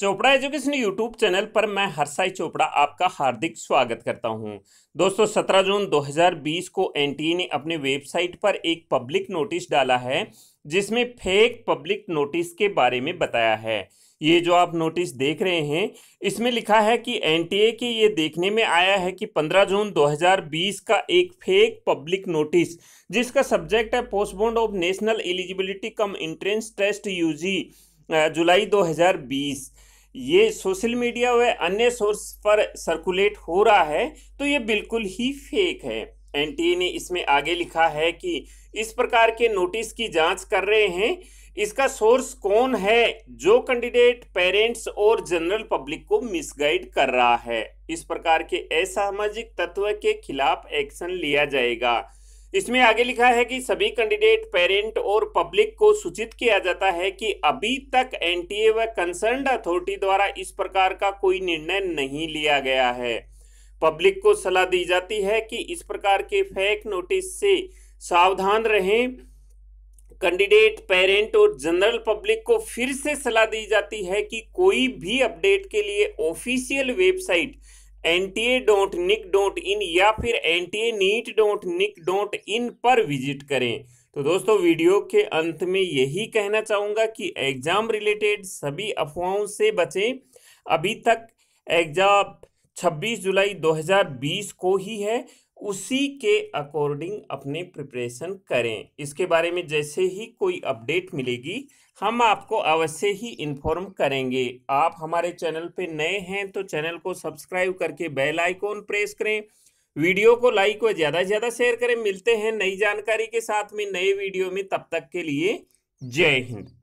Chopra education YouTube channel पर मैं हरसाई चोपड़ा आपका हार्दिक स्वागत करता हूं। दोस्तों 17 जून 2020 को एनटीए ने अपने वेबसाइट पर एक पब्लिक नोटिस डाला है जिसमें फेक पब्लिक नोटिस के बारे में बताया है ये जो आप नोटिस देख रहे हैं इसमें लिखा है कि एनटीए के ये देखने में आया है कि 15 जून 2020 का एक फेक पब्लिक नोटिस जिसका सब्जेक्ट है postponed of national eligibility cum entrance test UG जुलाई 2020 ये सोशल मीडिया व अन्य सोर्स पर सर्कुलेट हो रहा है तो ये बिल्कुल ही फेक है एनटीए ने इसमें आगे लिखा है कि इस प्रकार के नोटिस की जांच कर रहे हैं इसका सोर्स कौन है जो कैंडिडेट पेरेंट्स और जनरल पब्लिक को मिसगाइड कर रहा है इस प्रकार के असामाजिक तत्व के खिलाफ एक्शन लिया जाएगा इसमें आगे लिखा है कि सभी कैंडिडेट पेरेंट और पब्लिक को सूचित किया जाता है कि अभी तक एनटीए व कंसर्न अथॉरिटी द्वारा इस प्रकार का कोई निर्णय नहीं लिया गया है पब्लिक को सलाह दी जाती है कि इस प्रकार के फेक नोटिस से सावधान रहें कैंडिडेट पेरेंट और जनरल पब्लिक को फिर से सलाह दी जाती है कि कोई भी अपडेट के लिए official website N T A dot nic dot in या फिर N T A NEET dot nic dot in पर विजिट करें तो दोस्तों वीडियो के अंत में यही कहना चाहूँगा कि एग्ज़ाम रिलेटेड सभी अफवाहों से बचें अभी तक एग्जाम 26 जुलाई 2020 को ही है उसी के अकॉर्डिंग अपने प्रिपरेशन करें इसके बारे में जैसे ही कोई अपडेट मिलेगी हम आपको अवश्य ही इन्फॉर्म करेंगे आप हमारे चैनल पे नए हैं तो चैनल को सब्सक्राइब करके बेल आइकॉन प्रेस करें वीडियो को लाइक व ज़्यादा से ज़्यादा शेयर करें मिलते हैं नई जानकारी के साथ में नए वीडियो में तब तक के लिए जय हिंद